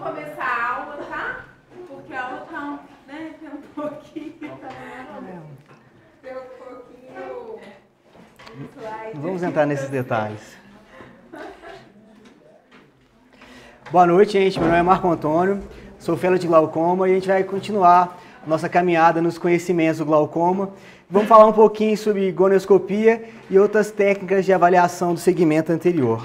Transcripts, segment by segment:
vamos começar a aula, tá? Porque a aula tá, né, tem um pouquinho. Tem tá um pouquinho. Vamos entrar nesses detalhes. Boa noite, gente. Meu nome é Marco Antônio, sou fellow de glaucoma e a gente vai continuar nossa caminhada nos conhecimentos do glaucoma. Vamos falar um pouquinho sobre gonioscopia e outras técnicas de avaliação do segmento anterior.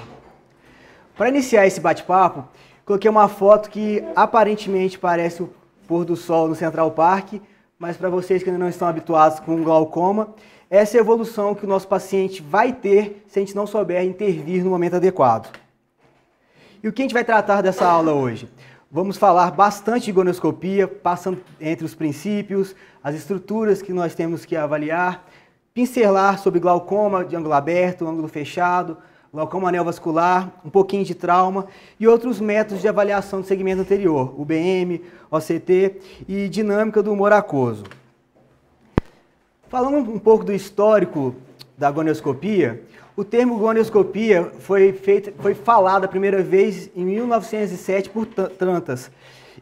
Para iniciar esse bate-papo, Coloquei uma foto que aparentemente parece o pôr do sol no Central Park, mas para vocês que ainda não estão habituados com glaucoma, essa é a evolução que o nosso paciente vai ter se a gente não souber intervir no momento adequado. E o que a gente vai tratar dessa aula hoje? Vamos falar bastante de gonoscopia, passando entre os princípios, as estruturas que nós temos que avaliar, pincelar sobre glaucoma de ângulo aberto, ângulo fechado, glaucoma anel vascular, um pouquinho de trauma e outros métodos de avaliação do segmento anterior, UBM, OCT e dinâmica do humor aquoso. Falando um pouco do histórico da gonioscopia, o termo gonioscopia foi, feito, foi falado a primeira vez em 1907 por Trantas.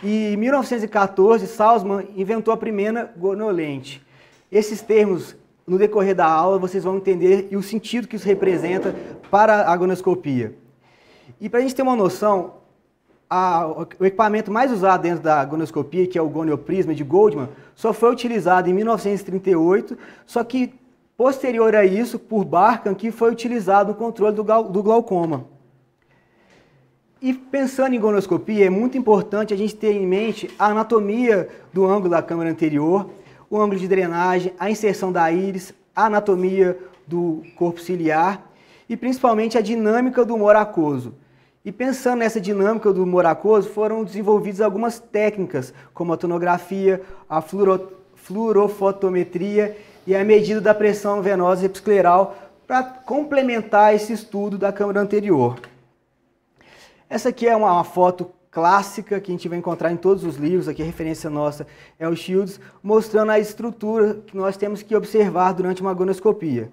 E em 1914, Salzman inventou a primeira gonolente. Esses termos no decorrer da aula vocês vão entender e o sentido que isso representa para a agonoscopia. E para a gente ter uma noção, a, o equipamento mais usado dentro da agonoscopia, que é o gonioprisma de Goldman, só foi utilizado em 1938, só que posterior a isso, por Barkan, que foi utilizado no controle do, do glaucoma. E pensando em gonoscopia, é muito importante a gente ter em mente a anatomia do ângulo da câmara anterior, o ângulo de drenagem, a inserção da íris, a anatomia do corpo ciliar e principalmente a dinâmica do humor aquoso. E pensando nessa dinâmica do humor aquoso, foram desenvolvidas algumas técnicas, como a tonografia, a fluoro, fluorofotometria e a medida da pressão venosa episcleral para complementar esse estudo da câmara anterior. Essa aqui é uma, uma foto clássica que a gente vai encontrar em todos os livros, aqui a referência nossa é o Shields, mostrando a estrutura que nós temos que observar durante uma gonoscopia.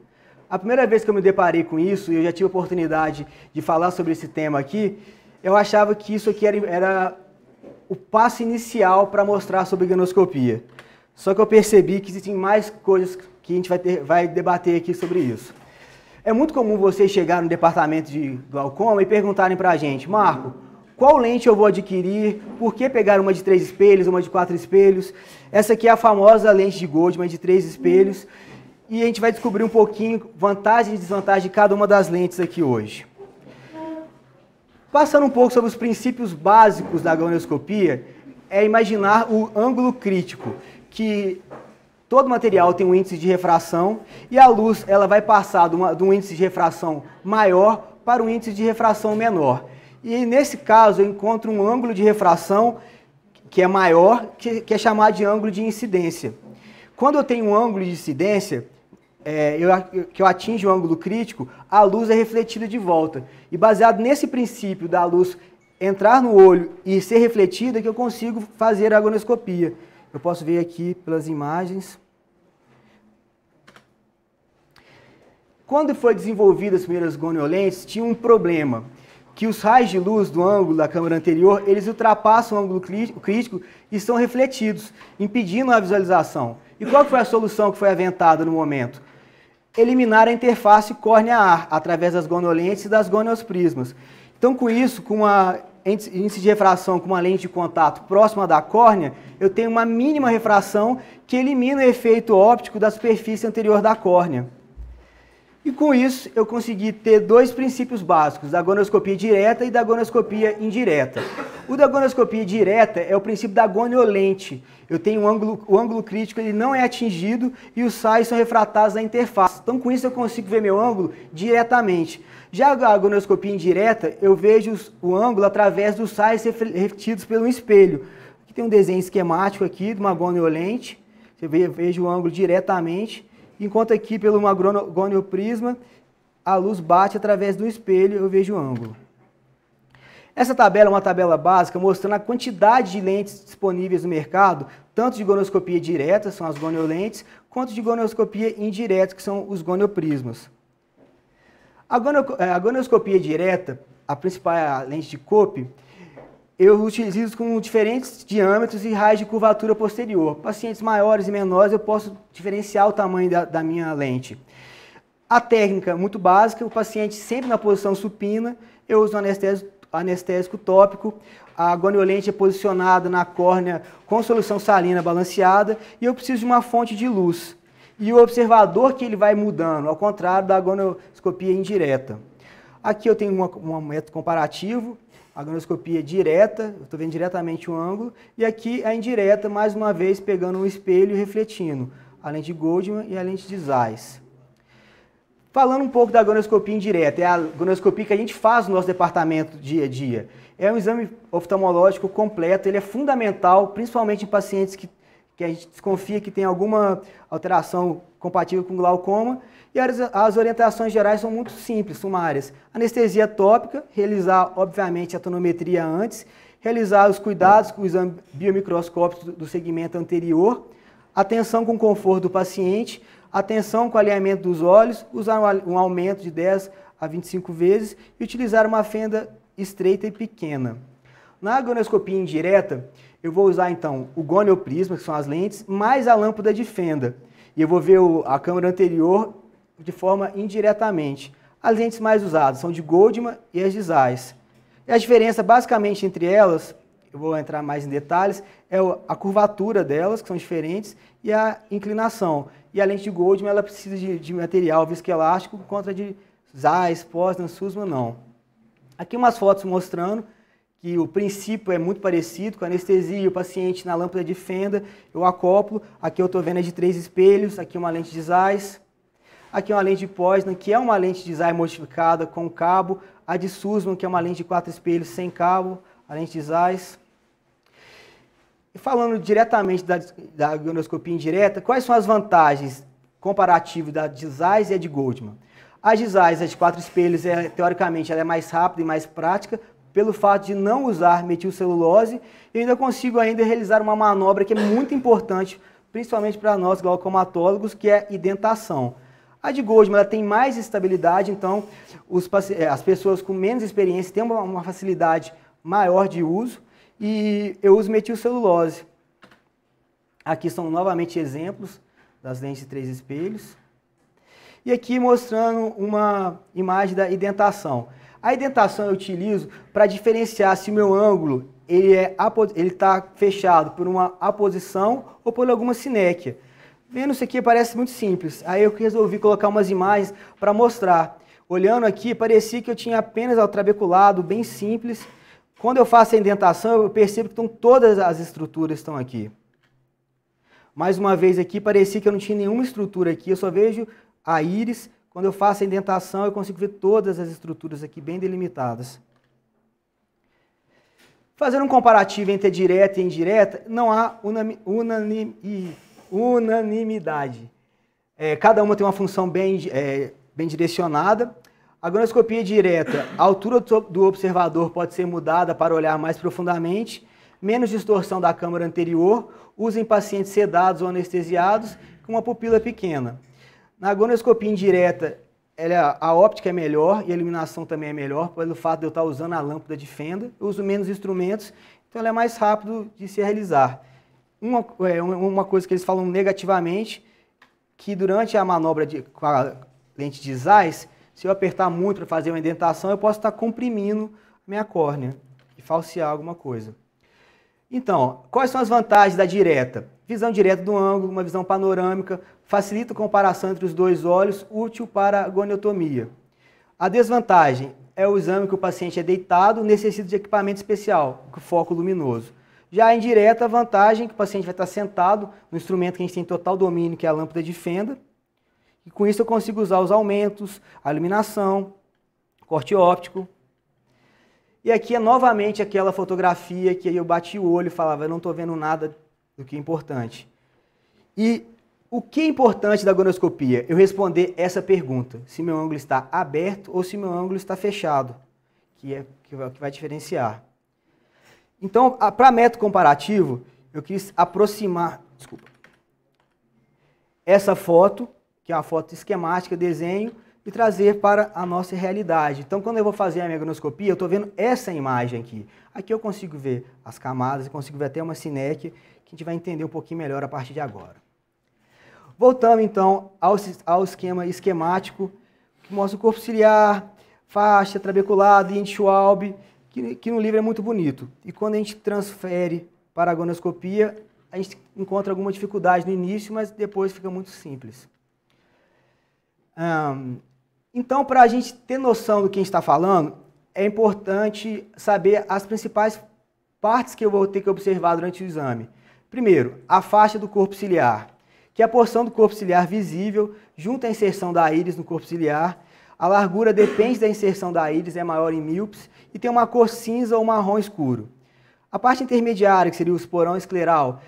A primeira vez que eu me deparei com isso, e eu já tive a oportunidade de falar sobre esse tema aqui, eu achava que isso aqui era, era o passo inicial para mostrar sobre gonoscopia. Só que eu percebi que existem mais coisas que a gente vai, ter, vai debater aqui sobre isso. É muito comum vocês chegarem no departamento de glaucoma e perguntarem para a gente, Marco, qual lente eu vou adquirir, por que pegar uma de três espelhos, uma de quatro espelhos. Essa aqui é a famosa lente de Goldman de três espelhos. E a gente vai descobrir um pouquinho vantagens e desvantagens de cada uma das lentes aqui hoje. Passando um pouco sobre os princípios básicos da gonioscopia, é imaginar o ângulo crítico, que todo material tem um índice de refração e a luz ela vai passar de, uma, de um índice de refração maior para um índice de refração menor. E nesse caso, eu encontro um ângulo de refração que é maior, que, que é chamado de ângulo de incidência. Quando eu tenho um ângulo de incidência, é, eu, que eu atinjo o um ângulo crítico, a luz é refletida de volta. E baseado nesse princípio da luz entrar no olho e ser refletida, que eu consigo fazer a agonoscopia. Eu posso ver aqui pelas imagens. Quando foi desenvolvidas as primeiras goniolentes, tinha um problema que os raios de luz do ângulo da câmara anterior, eles ultrapassam o ângulo crítico e são refletidos, impedindo a visualização. E qual foi a solução que foi aventada no momento? Eliminar a interface córnea-ar através das gonolentes e das goniosprismas. Então, com isso, com uma índice de refração com uma lente de contato próxima da córnea, eu tenho uma mínima refração que elimina o efeito óptico da superfície anterior da córnea. E com isso eu consegui ter dois princípios básicos, da gonoscopia direta e da gonoscopia indireta. O da gonoscopia direta é o princípio da goniolente. Eu tenho um ângulo, o ângulo crítico ele não é atingido e os sais são refratados na interface. Então com isso eu consigo ver meu ângulo diretamente. Já a gonoscopia indireta, eu vejo o ângulo através dos sais refletidos pelo espelho. Aqui tem um desenho esquemático aqui de uma goniolente. Você vejo o ângulo diretamente enquanto aqui pelo é magrônio prisma, a luz bate através do espelho eu vejo o ângulo. Essa tabela é uma tabela básica mostrando a quantidade de lentes disponíveis no mercado, tanto de gonoscopia direta, são as goniolentes, quanto de gonoscopia indireta, que são os gonioprismas. A, é, gonoscopia gonioscopia direta, a principal é a lente de Cope, eu utilizo com diferentes diâmetros e raios de curvatura posterior. Pacientes maiores e menores eu posso diferenciar o tamanho da, da minha lente. A técnica muito básica, o paciente sempre na posição supina, eu uso anestésico, anestésico tópico, a goniolente é posicionada na córnea com solução salina balanceada e eu preciso de uma fonte de luz. E o observador que ele vai mudando, ao contrário da gonioscopia indireta. Aqui eu tenho um método comparativo, a granuloscopia é direta, eu estou vendo diretamente o ângulo, e aqui a é indireta, mais uma vez, pegando um espelho e refletindo, a lente Goldman e a lente de Zeiss. Falando um pouco da gonoscopia indireta, é a gonoscopia que a gente faz no nosso departamento dia a dia. É um exame oftalmológico completo, ele é fundamental, principalmente em pacientes que, que a gente desconfia que tem alguma alteração compatível com glaucoma, e as, orientações gerais são muito simples, sumárias. Anestesia tópica, realizar, obviamente, a tonometria antes, realizar os cuidados com o exame biomicroscópico do segmento anterior, atenção com o conforto do paciente, atenção com o alinhamento dos olhos, usar um aumento de 10 a 25 vezes e utilizar uma fenda estreita e pequena. Na agonoscopia indireta, eu vou usar então o gonioprisma, que são as lentes, mais a lâmpada de fenda. E eu vou ver o, a câmera anterior de forma indiretamente. As lentes mais usadas são de Goldman e as de Zeiss. E a diferença basicamente entre elas, eu vou entrar mais em detalhes, é a curvatura delas, que são diferentes, e a inclinação. E a lente de Goldman ela precisa de, de material viscoelástico, contra a de Zeiss, Posner, Sussman, não. Aqui umas fotos mostrando que o princípio é muito parecido com a anestesia, o paciente na lâmpada de fenda, eu acoplo, aqui eu estou vendo a é de três espelhos, aqui uma lente de Zeiss, Aqui é uma lente de Posner, que é uma lente de design modificada com cabo. A de Sussman, que é uma lente de quatro espelhos sem cabo, a lente de Zeiss. E falando diretamente da, da gonioscopia indireta, quais são as vantagens comparativas da de Zeiss e a de Goldman? A de Zeiss, a de quatro espelhos, é, teoricamente, ela é mais rápida e mais prática, pelo fato de não usar metilcelulose, eu ainda consigo ainda realizar uma manobra que é muito importante, principalmente para nós glaucomatólogos, que é a identação. A de Goldman ela tem mais estabilidade, então os, eh, as pessoas com menos experiência têm uma, uma facilidade maior de uso. E eu uso metilcelulose. Aqui são novamente exemplos das lentes de três espelhos. E aqui mostrando uma imagem da identação. A identação eu utilizo para diferenciar se o meu ângulo ele é, está fechado por uma aposição ou por alguma sinéquia. Vendo isso aqui parece muito simples. Aí eu resolvi colocar umas imagens para mostrar. Olhando aqui, parecia que eu tinha apenas o trabeculado, bem simples. Quando eu faço a indentação, eu percebo que estão, todas as estruturas estão aqui. Mais uma vez aqui, parecia que eu não tinha nenhuma estrutura aqui, eu só vejo a íris. Quando eu faço a indentação, eu consigo ver todas as estruturas aqui bem delimitadas. Fazendo um comparativo entre direta e indireta, não há unanimidade unanimidade. É, cada uma tem uma função bem, é, bem direcionada. A gonoscopia direta, a altura do observador pode ser mudada para olhar mais profundamente, menos distorção da câmara anterior, usa em pacientes sedados ou anestesiados com uma pupila pequena. Na gonoscopia indireta, ela, é, a óptica é melhor e a iluminação também é melhor, pelo fato de eu estar usando a lâmpada de fenda, eu uso menos instrumentos, então ela é mais rápido de se realizar uma, é, uma coisa que eles falam negativamente, que durante a manobra de, com a lente de Zeiss, se eu apertar muito para fazer uma indentação, eu posso estar tá comprimindo minha córnea e falsear alguma coisa. Então, quais são as vantagens da direta? Visão direta do ângulo, uma visão panorâmica, facilita a comparação entre os dois olhos, útil para a goniotomia. A desvantagem é o exame que o paciente é deitado, necessita de equipamento especial, foco luminoso. Já a indireta, a vantagem é que o paciente vai estar sentado no instrumento que a gente tem total domínio, que é a lâmpada de fenda. E com isso eu consigo usar os aumentos, a iluminação, corte óptico. E aqui é novamente aquela fotografia que aí eu bati o olho e falava, eu não estou vendo nada do que é importante. E o que é importante da gonoscopia? Eu responder essa pergunta, se meu ângulo está aberto ou se meu ângulo está fechado, que é o que vai diferenciar. Então, para método comparativo, eu quis aproximar, desculpa, essa foto, que é uma foto esquemática, desenho, e trazer para a nossa realidade. Então, quando eu vou fazer a meganonoscopia, eu estou vendo essa imagem aqui. Aqui eu consigo ver as camadas, eu consigo ver até uma cinec que a gente vai entender um pouquinho melhor a partir de agora. Voltando, então, ao, ao esquema esquemático, que mostra o corpo ciliar, faixa, trabeculado, índice Schwalbe, que, que no livro é muito bonito. E quando a gente transfere para a gonoscopia, a gente encontra alguma dificuldade no início, mas depois fica muito simples. então, para a gente ter noção do que a gente está falando, é importante saber as principais partes que eu vou ter que observar durante o exame. Primeiro, a faixa do corpo ciliar, que é a porção do corpo ciliar visível junto à inserção da íris no corpo ciliar a largura depende da inserção da íris, é maior em míopes e tem uma cor cinza ou marrom escuro. A parte intermediária, que seria o esporão escleral,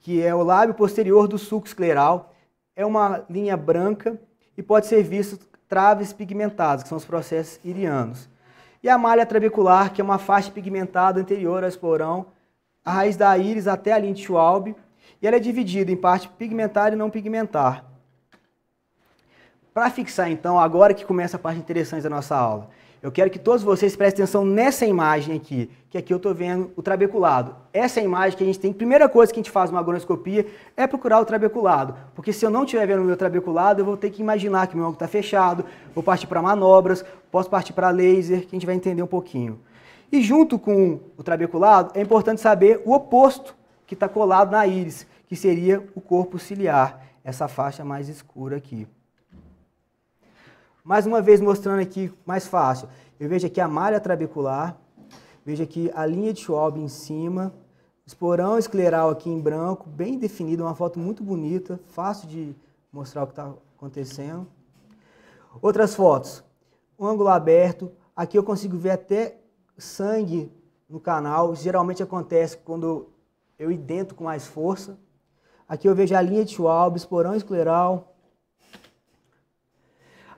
que é o lábio posterior do sulco escleral, é uma linha branca e pode ser visto traves pigmentadas, que são os processos irianos. E a malha trabecular, que é uma faixa pigmentada anterior ao esporão, a raiz da íris até a linha de Schwalbe, e ela é dividida em parte pigmentar e não pigmentar. Para fixar, então, agora que começa a parte interessante da nossa aula, eu quero que todos vocês prestem atenção nessa imagem aqui, que aqui eu estou vendo o trabeculado. Essa é a imagem que a gente tem. Primeira coisa que a gente faz numa agonoscopia é procurar o trabeculado, porque se eu não estiver vendo o meu trabeculado, eu vou ter que imaginar que meu ângulo está fechado, vou partir para manobras, posso partir para laser, que a gente vai entender um pouquinho. E junto com o trabeculado, é importante saber o oposto que está colado na íris, que seria o corpo ciliar, essa faixa mais escura aqui. Mais uma vez mostrando aqui mais fácil. Eu vejo aqui a malha trabecular, vejo aqui a linha de Schwab em cima, esporão escleral aqui em branco, bem definido. uma foto muito bonita, fácil de mostrar o que está acontecendo. Outras fotos, um ângulo aberto, aqui eu consigo ver até sangue no canal, geralmente acontece quando eu idento com mais força. Aqui eu vejo a linha de Schwab, esporão escleral,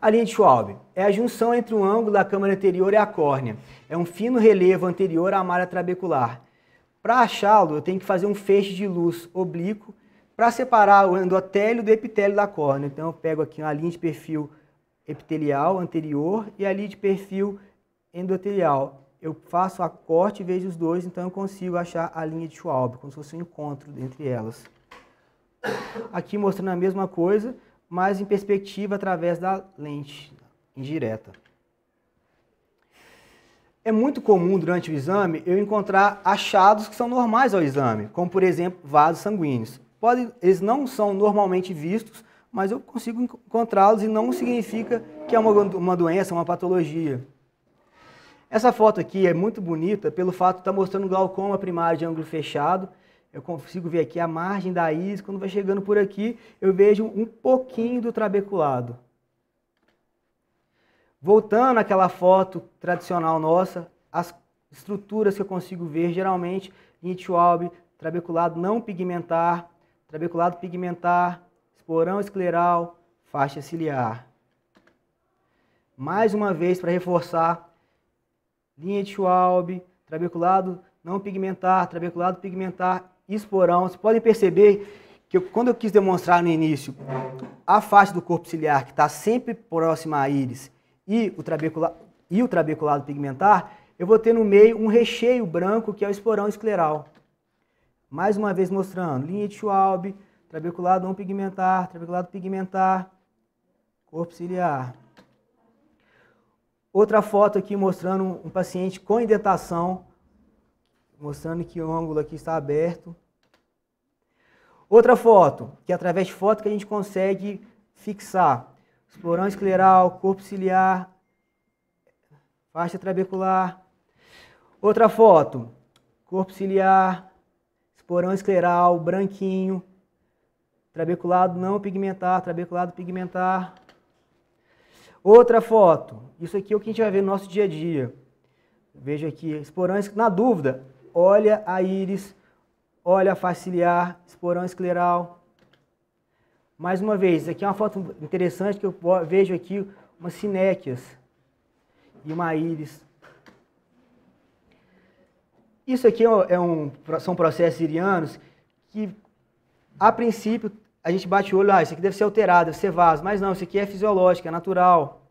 a linha de Schwab é a junção entre o ângulo da câmara anterior e a córnea. É um fino relevo anterior à malha trabecular. Para achá-lo, eu tenho que fazer um feixe de luz oblíquo para separar o endotélio do epitélio da córnea. Então, eu pego aqui uma linha de perfil epitelial anterior e a linha de perfil endotelial. Eu faço a corte e vejo os dois, então eu consigo achar a linha de Schwalbe, como se fosse um encontro entre elas. Aqui mostrando a mesma coisa, mas em perspectiva através da lente indireta. É muito comum durante o exame eu encontrar achados que são normais ao exame, como por exemplo vasos sanguíneos. Pode, eles não são normalmente vistos, mas eu consigo encontrá-los e não significa que é uma, uma doença, uma patologia. Essa foto aqui é muito bonita pelo fato de estar tá mostrando glaucoma primário de ângulo fechado eu consigo ver aqui a margem da íris, quando vai chegando por aqui, eu vejo um pouquinho do trabeculado. Voltando àquela foto tradicional nossa, as estruturas que eu consigo ver, geralmente, Nietzsche-Alb, trabeculado não pigmentar, trabeculado pigmentar, esporão escleral, faixa ciliar. Mais uma vez, para reforçar, linha de Schwalbe, trabeculado não pigmentar, trabeculado pigmentar esporão. Vocês podem perceber que eu, quando eu quis demonstrar no início a face do corpo ciliar, que está sempre próxima à íris, e o, trabecula, e o trabeculado pigmentar, eu vou ter no meio um recheio branco, que é o esporão escleral. Mais uma vez mostrando, linha de Schwalbe, trabeculado não pigmentar, trabeculado pigmentar, corpo ciliar. Outra foto aqui mostrando um paciente com indentação mostrando que o ângulo aqui está aberto. Outra foto, que é através de foto que a gente consegue fixar. Explorão escleral, corpo ciliar, faixa trabecular. Outra foto, corpo ciliar, esporão escleral, branquinho, trabeculado não pigmentar, trabeculado pigmentar. Outra foto, isso aqui é o que a gente vai ver no nosso dia a dia. Veja aqui, esporão, na dúvida, olha a íris, olha a faciliar, esporão escleral. Mais uma vez, aqui é uma foto interessante que eu vejo aqui umas sinéquias e uma íris. Isso aqui é um, é são processos irianos que, a princípio, a gente bate o olho, ah, isso aqui deve ser alterado, deve ser vaso. Mas não, isso aqui é fisiológico, é natural.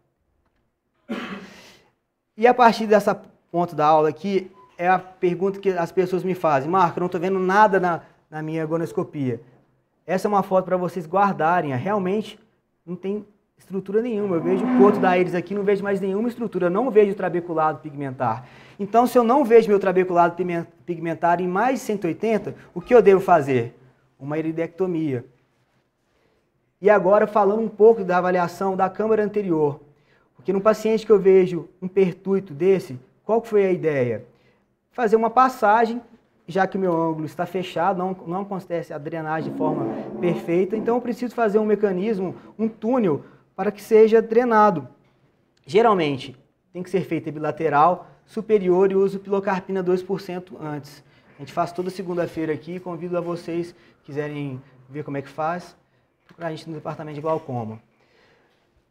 E a partir dessa ponto da aula aqui, é a pergunta que as pessoas me fazem. Marco, eu não estou vendo nada na, na minha gonoscopia. Essa é uma foto para vocês guardarem. É realmente não tem estrutura nenhuma. Eu vejo o coto da íris aqui, não vejo mais nenhuma estrutura. Eu não vejo o trabeculado pigmentar. Então, se eu não vejo meu trabeculado pigmentar em mais de 180, o que eu devo fazer? Uma iridectomia. E agora, falando um pouco da avaliação da câmara anterior. Porque no paciente que eu vejo um pertuito desse, qual foi a ideia? fazer uma passagem, já que o meu ângulo está fechado, não, não acontece a drenagem de forma perfeita, então eu preciso fazer um mecanismo, um túnel, para que seja drenado. Geralmente, tem que ser feito bilateral, superior e uso pilocarpina 2% antes. A gente faz toda segunda-feira aqui, convido a vocês, quiserem ver como é que faz, para a gente no departamento de glaucoma.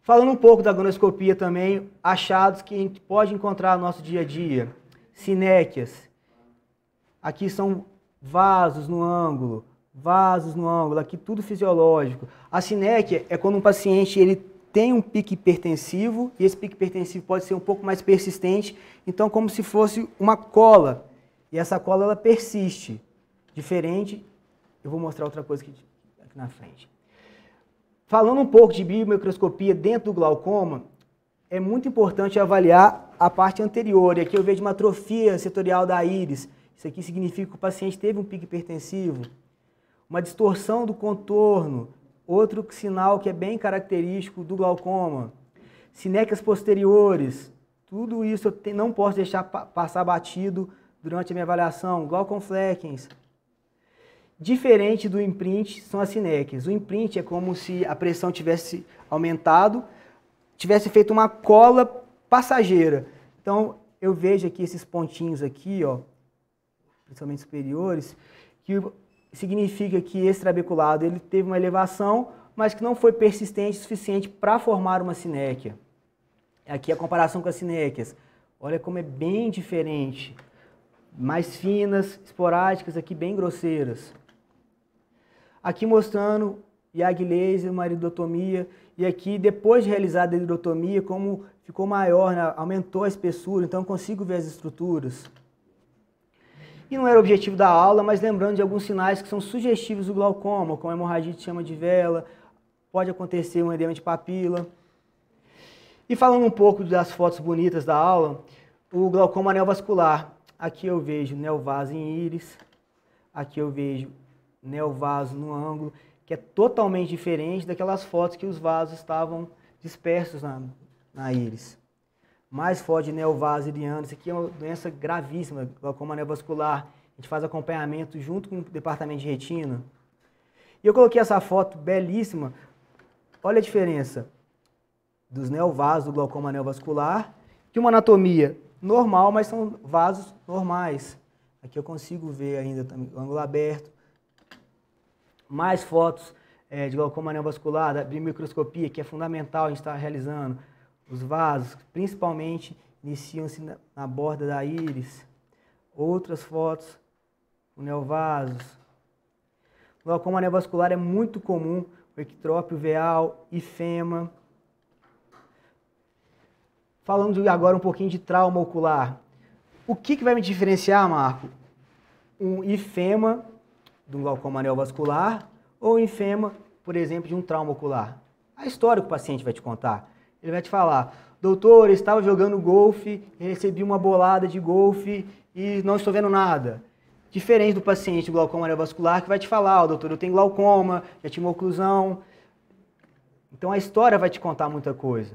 Falando um pouco da gonoscopia também, achados que a gente pode encontrar no nosso dia a dia sinéquias. Aqui são vasos no ângulo, vasos no ângulo, aqui tudo fisiológico. A sinéquia é quando um paciente ele tem um pique hipertensivo e esse pique hipertensivo pode ser um pouco mais persistente, então como se fosse uma cola. E essa cola ela persiste. Diferente, eu vou mostrar outra coisa aqui, aqui na frente. Falando um pouco de biomicroscopia dentro do glaucoma, é muito importante avaliar a parte anterior. E aqui eu vejo uma atrofia setorial da íris. Isso aqui significa que o paciente teve um pico hipertensivo. Uma distorção do contorno, outro sinal que é bem característico do glaucoma. Sinecas posteriores, tudo isso eu te, não posso deixar pa, passar batido durante a minha avaliação. Glauconfleckens. Diferente do imprint são as sinecas. O imprint é como se a pressão tivesse aumentado, tivesse feito uma cola passageira. Então, eu vejo aqui esses pontinhos aqui, ó, principalmente superiores, que significa que esse trabeculado ele teve uma elevação, mas que não foi persistente o suficiente para formar uma sinéquia. Aqui a comparação com as sinéquias. Olha como é bem diferente. Mais finas, esporádicas, aqui bem grosseiras. Aqui mostrando e a aguilese, uma iridotomia. E aqui, depois de realizada a iridotomia, como ficou maior, né? aumentou a espessura, então consigo ver as estruturas. E não era o objetivo da aula, mas lembrando de alguns sinais que são sugestivos do glaucoma, como hemorragia de chama de vela, pode acontecer um edema de papila. E falando um pouco das fotos bonitas da aula, o glaucoma neovascular. Aqui eu vejo neovaso em íris, aqui eu vejo neovaso no ângulo que é totalmente diferente daquelas fotos que os vasos estavam dispersos na, na íris. Mais forte de neovase iriana, isso aqui é uma doença gravíssima, glaucoma neovascular. A gente faz acompanhamento junto com o departamento de retina. E eu coloquei essa foto belíssima. Olha a diferença dos neovasos do glaucoma neovascular, que uma anatomia normal, mas são vasos normais. Aqui eu consigo ver ainda o ângulo aberto mais fotos é, de glaucoma neovascular, da microscopia que é fundamental a gente estar tá realizando. Os vasos, principalmente, iniciam-se na, na, borda da íris. Outras fotos o neovasos. glaucoma neovascular é muito comum, o ectrópio veal, ifema. Falando agora um pouquinho de trauma ocular. O que, que vai me diferenciar, Marco? Um ifema de um glaucoma neovascular ou em fema, por exemplo, de um trauma ocular. A história que o paciente vai te contar. Ele vai te falar, doutor, estava jogando golfe, recebi uma bolada de golfe e não estou vendo nada. Diferente do paciente do glaucoma neovascular que vai te falar, oh, doutor, eu tenho glaucoma, já tive uma oclusão. Então a história vai te contar muita coisa.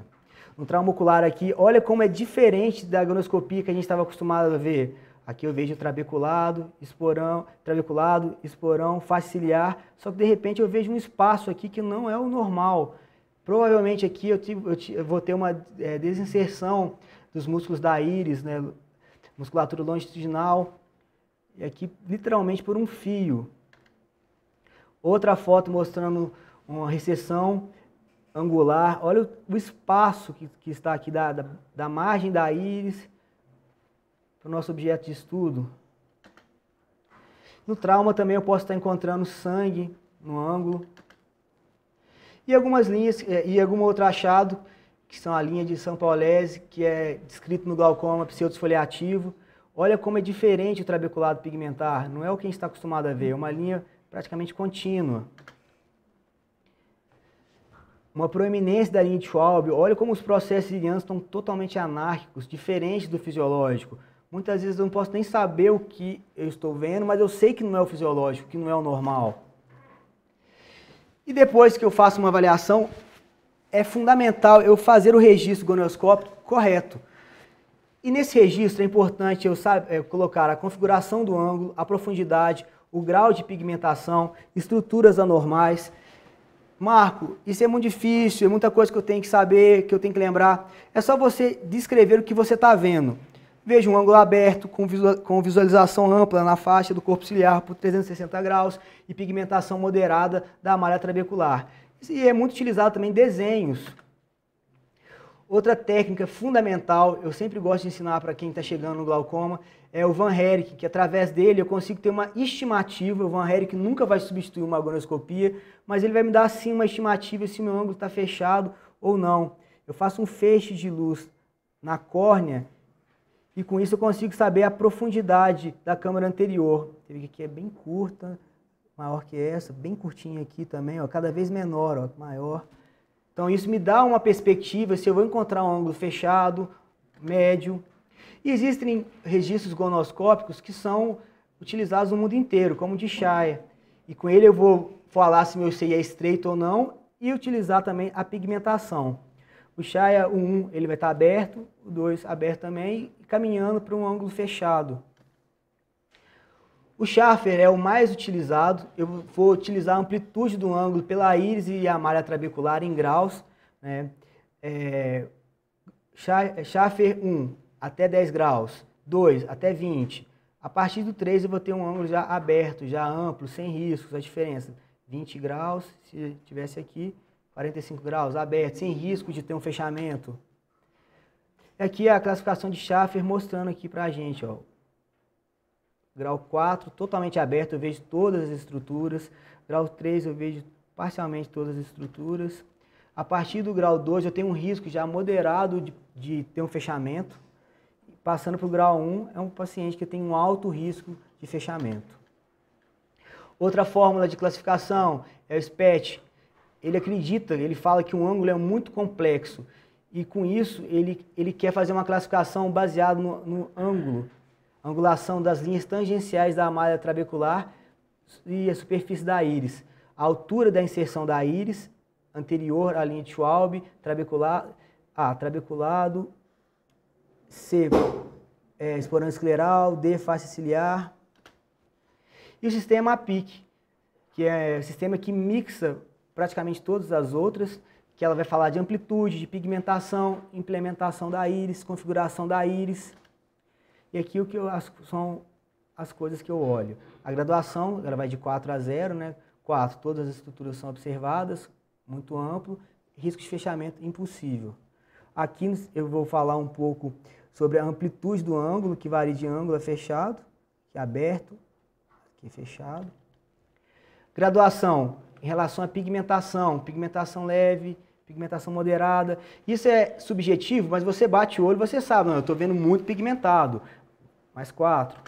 No trauma ocular aqui, olha como é diferente da agnoscopia que a gente estava acostumado a ver Aqui eu vejo trabeculado, esporão, trabeculado, esporão, faciliar, só que de repente eu vejo um espaço aqui que não é o normal. Provavelmente aqui eu, tive, eu, tive, eu vou ter uma é, desinserção dos músculos da íris, né, musculatura longitudinal, e aqui literalmente por um fio. Outra foto mostrando uma recessão angular. Olha o, o espaço que, que, está aqui da, da, da margem da íris para o nosso objeto de estudo. No trauma também eu posso estar encontrando sangue no ângulo. E algumas linhas, é, e algum outro achado, que são a linha de São Paulese, que é descrito no glaucoma pseudosfoliativo. Olha como é diferente o trabeculado pigmentar, não é o que a gente está acostumado a ver, é uma linha praticamente contínua. Uma proeminência da linha de Schwalbe, olha como os processos irianos estão totalmente anárquicos, diferentes do fisiológico. Muitas vezes eu não posso nem saber o que eu estou vendo, mas eu sei que não é o fisiológico, que não é o normal. E depois que eu faço uma avaliação, é fundamental eu fazer o registro gonioscópico correto. E nesse registro é importante eu é, colocar a configuração do ângulo, a profundidade, o grau de pigmentação, estruturas anormais. Marco, isso é muito difícil, é muita coisa que eu tenho que saber, que eu tenho que lembrar. É só você descrever o que você está vendo. Veja um ângulo aberto com visualização ampla na faixa do corpo ciliar por 360 graus e pigmentação moderada da malha trabecular. E é muito utilizado também desenhos. Outra técnica fundamental, eu sempre gosto de ensinar para quem está chegando no glaucoma, é o Van Herrick, que através dele eu consigo ter uma estimativa. O Van Herrick nunca vai substituir uma agonoscopia, mas ele vai me dar sim uma estimativa se meu ângulo está fechado ou não. Eu faço um feixe de luz na córnea e com isso eu consigo saber a profundidade da câmara anterior. Você vê que aqui é bem curta, maior que essa, bem curtinha aqui também, ó, cada vez menor, ó, maior. Então isso me dá uma perspectiva se eu vou encontrar um ângulo fechado, médio. E existem registros gonoscópicos que são utilizados no mundo inteiro, como o de Shaya. E com ele eu vou falar se meu seio é estreito ou não e utilizar também a pigmentação. O Shaya, o 1, ele vai estar aberto, o 2 aberto também, e caminhando para um ângulo fechado. O chafer é o mais utilizado. Eu vou utilizar a amplitude do ângulo pela íris e a malha trabecular em graus. Né? É, é Schaffer 1 até 10 graus, 2 até 20. A partir do 3 eu vou ter um ângulo já aberto, já amplo, sem riscos, a diferença. 20 graus, se tivesse aqui, 45 graus, aberto, sem risco de ter um fechamento. Aqui é a classificação de Schaffer mostrando aqui pra gente, ó. Grau 4, totalmente aberto, eu vejo todas as estruturas. Grau 3, eu vejo parcialmente todas as estruturas. A partir do grau 2, eu tenho um risco já moderado de, de ter um fechamento. Passando para o grau 1, é um paciente que tem um alto risco de fechamento. Outra fórmula de classificação é o SPET, ele acredita, ele fala que um ângulo é muito complexo e com isso ele, ele quer fazer uma classificação baseada no, no ângulo, angulação das linhas tangenciais da malha trabecular e a superfície da íris, a altura da inserção da íris anterior à linha de Schwalbe, trabecular, A, ah, trabeculado, C, é, esporão escleral, D, face ciliar, e o sistema APIC, que é o sistema que mixa praticamente todas as outras, que ela vai falar de amplitude, de pigmentação, implementação da íris, configuração da íris. E aqui o que eu, as, são as coisas que eu olho. A graduação, ela vai de 4 a 0, né? 4, todas as estruturas são observadas, muito amplo, risco de fechamento impossível. Aqui eu vou falar um pouco sobre a amplitude do ângulo, que varia de ângulo a fechado, que é aberto, aqui é fechado. Graduação, em relação à pigmentação, pigmentação leve, pigmentação moderada. Isso é subjetivo, mas você bate o olho, você sabe, não, eu estou vendo muito pigmentado. Mais quatro.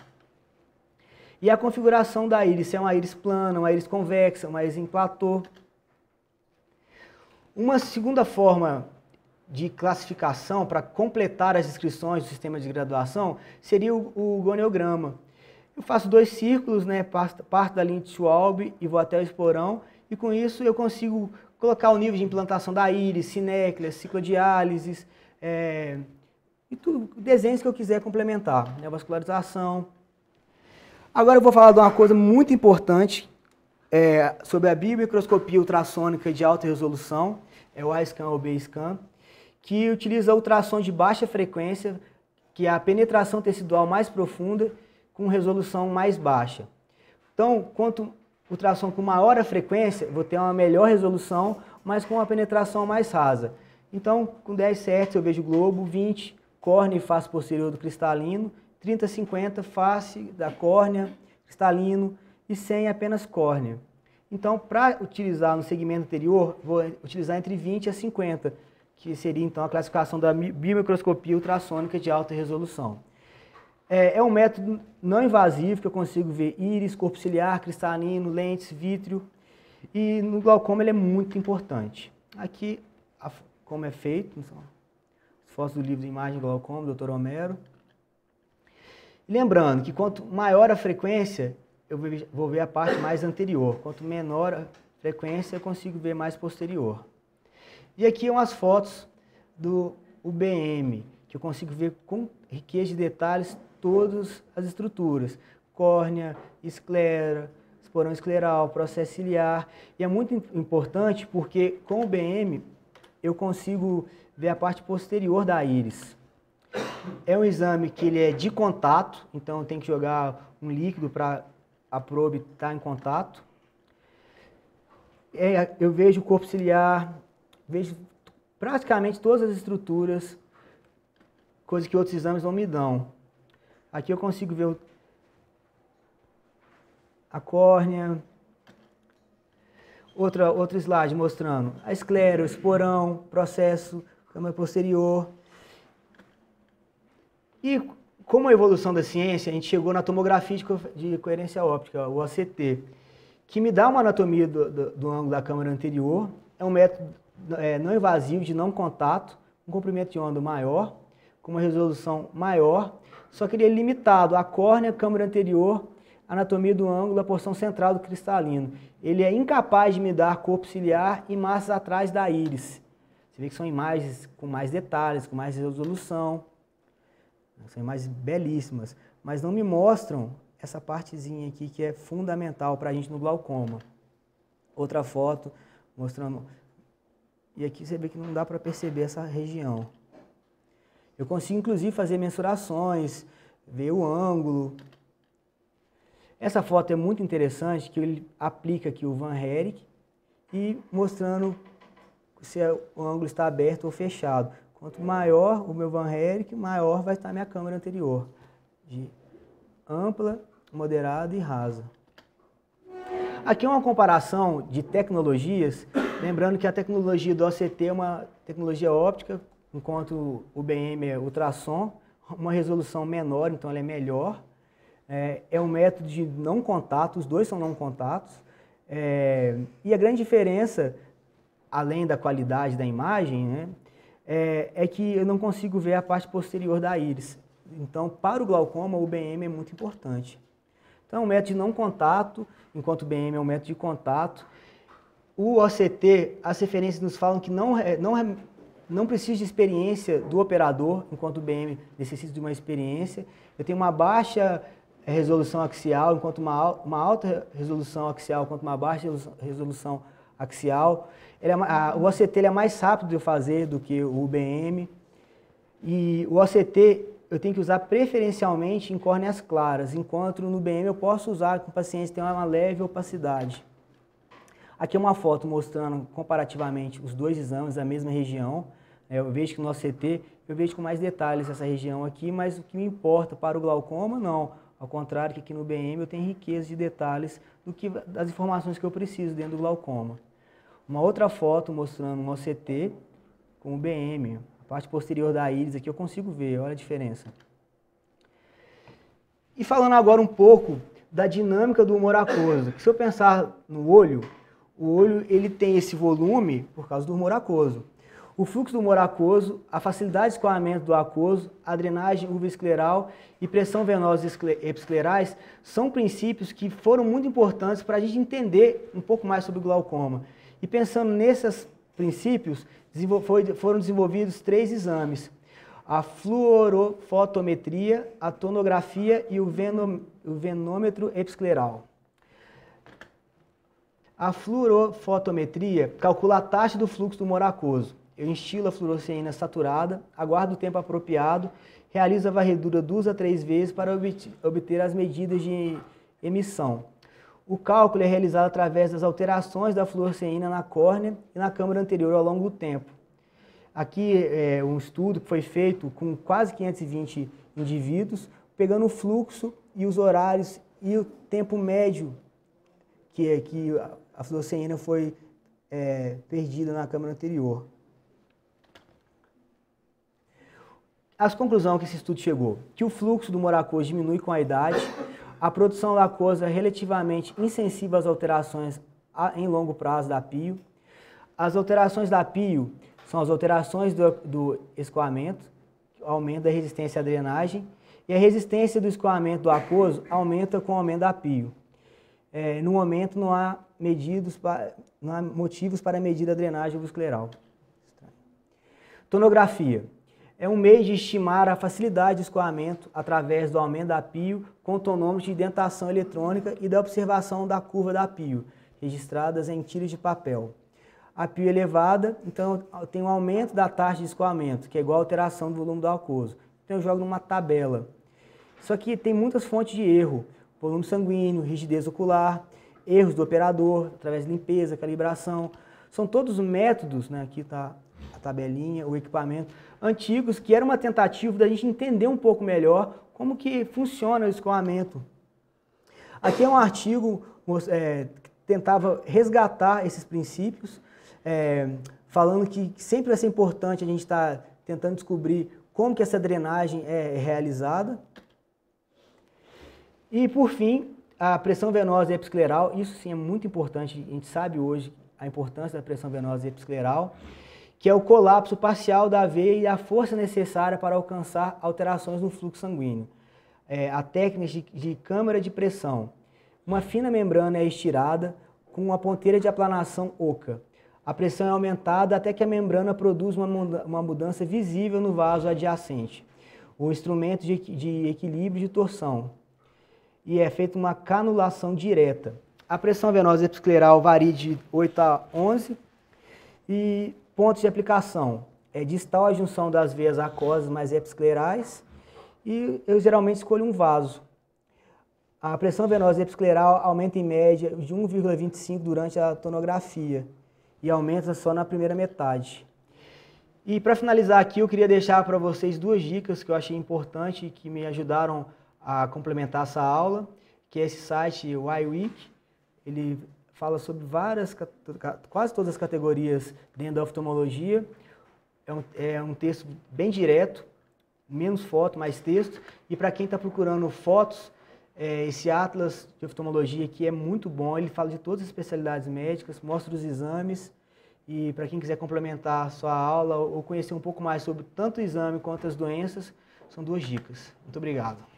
E a configuração da íris é uma íris plana, uma íris convexa, uma íris em platô. Uma segunda forma de classificação para completar as inscrições do sistema de graduação seria o, o goniograma. Eu faço dois círculos, né, parto parte da linha de Schwalbe e vou até o esporão, e com isso eu consigo colocar o nível de implantação da íris, sinéclias, ciclodiálise é, eh, e tudo, desenhos que eu quiser complementar, né, vascularização. Agora eu vou falar de uma coisa muito importante é, sobre a biomicroscopia ultrassônica de alta resolução, é o A-Scan ou B-Scan, que utiliza ultrassom de baixa frequência, que é a penetração tecidual mais profunda, com resolução mais baixa. Então, quanto ultrassom com maior a frequência, vou ter uma melhor resolução, mas com uma penetração mais rasa. Então, com 10 hertz eu vejo globo, 20 córnea e face posterior do cristalino, 30 50 face da córnea, cristalino e 100 apenas córnea. Então, para utilizar no segmento anterior, vou utilizar entre 20 a 50, que seria então a classificação da bimicroscopia ultrassônica de alta resolução. É, é um método não invasivo que eu consigo ver íris, corpo ciliar, cristalino, lentes, vítreo. E no glaucoma ele é muito importante. Aqui, a, como é feito, as fotos do livro de imagem do glaucoma, doutor Homero. Lembrando que quanto maior a frequência, eu vou ver a parte mais anterior. Quanto menor a frequência, eu consigo ver mais posterior. E aqui são as fotos do UBM, que eu consigo ver com riqueza de detalhes todas as estruturas, córnea, esclera, esporão escleral, processo ciliar. E é muito importante porque com o BM eu consigo ver a parte posterior da íris. É um exame que ele é de contato, então tem que jogar um líquido para a probe estar tá em contato. É, eu vejo o corpo ciliar, vejo praticamente todas as estruturas, coisa que outros exames não me dão. Aqui eu consigo ver a córnea. Outra, outro slide mostrando a esclera, o esporão, processo, câmara posterior. E como a evolução da ciência, a gente chegou na tomografia de coerência óptica, o OCT, que me dá uma anatomia do, do, do ângulo da câmara anterior. É um método é, não invasivo, de não contato, um comprimento de onda maior, com uma resolução maior só que ele é limitado à córnea, câmara anterior, anatomia do ângulo, a porção central do cristalino. Ele é incapaz de me dar corpo ciliar e massas atrás da íris. Você vê que são imagens com mais detalhes, com mais resolução. Né? São imagens belíssimas, mas não me mostram essa partezinha aqui que é fundamental para a gente no glaucoma. Outra foto mostrando. E aqui você vê que não dá para perceber essa região. Eu consigo, inclusive, fazer mensurações, ver o ângulo. Essa foto é muito interessante, que ele aplica aqui o Van Herick e mostrando se é, o ângulo está aberto ou fechado. Quanto maior o meu Van Herick, maior vai estar a minha câmera anterior. De ampla, moderada e rasa. Aqui é uma comparação de tecnologias, lembrando que a tecnologia do OCT é uma tecnologia óptica enquanto o BM é ultrassom, uma resolução menor, então ela é melhor. É, é um método de não contato, os dois são não contatos. É, e a grande diferença, além da qualidade da imagem, né, é, é, que eu não consigo ver a parte posterior da íris. Então, para o glaucoma, o BM é muito importante. Então, é um método de não contato, enquanto o BM é um método de contato. O OCT, as referências nos falam que não, não não preciso de experiência do operador, enquanto o BM necessita de uma experiência. Eu tenho uma baixa resolução axial, enquanto uma, uma alta resolução axial, enquanto uma baixa resolução axial. É, a, o OCT é mais rápido de eu fazer do que o UBM. E o OCT eu tenho que usar preferencialmente em córneas claras, enquanto no BM eu posso usar com pacientes que têm uma leve opacidade. Aqui é uma foto mostrando comparativamente os dois exames da mesma região. Né? Eu vejo que no nosso CT, eu vejo com mais detalhes essa região aqui, mas o que me importa para o glaucoma, não. Ao contrário que aqui no BM eu tenho riqueza de detalhes do que das informações que eu preciso dentro do glaucoma. Uma outra foto mostrando um OCT com o BM. A parte posterior da íris aqui eu consigo ver, olha a diferença. E falando agora um pouco da dinâmica do humor aquoso. Se eu pensar no olho, o olho ele tem esse volume por causa do humor aquoso o fluxo do humor aquoso, a facilidade de escoamento do aquoso, a drenagem uveescleral e pressão venosa episclerais são princípios que foram muito importantes para a gente entender um pouco mais sobre glaucoma. E pensando nesses princípios, foram desenvolvidos três exames. A fluorofotometria, a tonografia e o, venômetro episcleral. A fluorofotometria calcula a taxa do fluxo do moracoso. Eu instilo a fluoresceína saturada, aguardo o tempo apropriado, realizo a varredura duas a três vezes para obter as medidas de emissão. O cálculo é realizado através das alterações da fluorceína na córnea e na câmara anterior ao longo do tempo. Aqui é um estudo que foi feito com quase 520 indivíduos, pegando o fluxo e os horários e o tempo médio que, é, que a fluorceína foi é, perdida na câmara anterior. As conclusões que esse estudo chegou, que o fluxo do moracoso diminui com a idade, a produção lacosa é relativamente insensível às alterações em longo prazo da pio, as alterações da pio são as alterações do, do escoamento, aumento da resistência à drenagem, e a resistência do escoamento do aquoso aumenta com o aumento da pio. É, no momento não há, medidos para, não há motivos para medir a drenagem vascular. Tonografia é um meio de estimar a facilidade de escoamento através do aumento da PIO com tonômetro de dentação eletrônica e da observação da curva da PIO, registradas em tiras de papel. A PIO elevada, então, tem um aumento da taxa de escoamento, que é igual à alteração do volume do alcoso. Então, eu jogo numa tabela. Só que tem muitas fontes de erro. Volume sanguíneo, rigidez ocular, erros do operador, através de limpeza, calibração. São todos métodos, né, aqui está tabelinha, o equipamento antigos, que era uma tentativa da gente entender um pouco melhor como que funciona o escoamento. Aqui é um artigo é, que tentava resgatar esses princípios, é, falando que sempre vai ser importante a gente estar tá tentando descobrir como que essa drenagem é realizada. E, por fim, a pressão venosa e episcleral, isso sim é muito importante, a gente sabe hoje a importância da pressão venosa e episcleral que é o colapso parcial da veia e a força necessária para alcançar alterações no fluxo sanguíneo. É, a técnica de, de câmara de pressão. Uma fina membrana é estirada com uma ponteira de aplanação oca. A pressão é aumentada até que a membrana produz uma, uma mudança visível no vaso adjacente. O instrumento de, de equilíbrio de torção. E é feita uma canulação direta. A pressão venosa escleral varia de 8 a 11 e Pontos de aplicação. É distal a junção das veias aquosas mais episclerais e eu geralmente escolho um vaso. A pressão venosa episcleral aumenta em média de 1,25 durante a tonografia e aumenta só na primeira metade. E para finalizar aqui, eu queria deixar para vocês duas dicas que eu achei importante e que me ajudaram a complementar essa aula, que é esse site, y iWeek. Ele fala sobre várias, quase todas as categorias dentro da oftalmologia. É um, é um texto bem direto, menos foto, mais texto. E para quem está procurando fotos, é, esse atlas de oftalmologia aqui é muito bom. Ele fala de todas as especialidades médicas, mostra os exames. E para quem quiser complementar sua aula ou conhecer um pouco mais sobre tanto o exame quanto as doenças, são duas dicas. Muito obrigado.